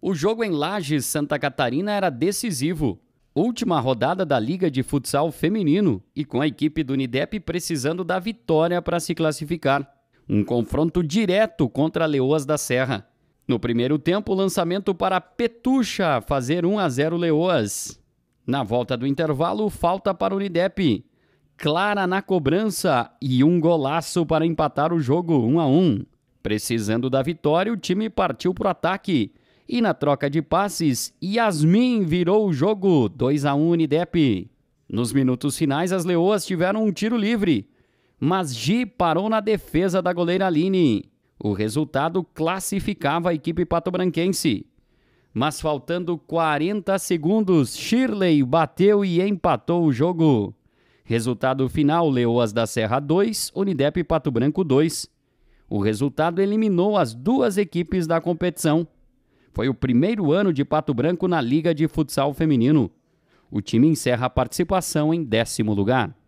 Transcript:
O jogo em Lages, Santa Catarina, era decisivo. Última rodada da Liga de Futsal Feminino e com a equipe do Nidep precisando da vitória para se classificar. Um confronto direto contra Leoas da Serra. No primeiro tempo, lançamento para Petucha fazer 1 a 0 Leoas. Na volta do intervalo, falta para o Nidep. Clara na cobrança e um golaço para empatar o jogo 1 a 1. Precisando da vitória, o time partiu para o ataque e na troca de passes, Yasmin virou o jogo 2 a 1 Unidep. Nos minutos finais, as Leoas tiveram um tiro livre, mas Gi parou na defesa da goleira Aline. O resultado classificava a equipe patobranquense. Mas faltando 40 segundos, Shirley bateu e empatou o jogo. Resultado final: Leoas da Serra 2, Unidep Pato Branco 2. O resultado eliminou as duas equipes da competição. Foi o primeiro ano de Pato Branco na Liga de Futsal Feminino. O time encerra a participação em décimo lugar.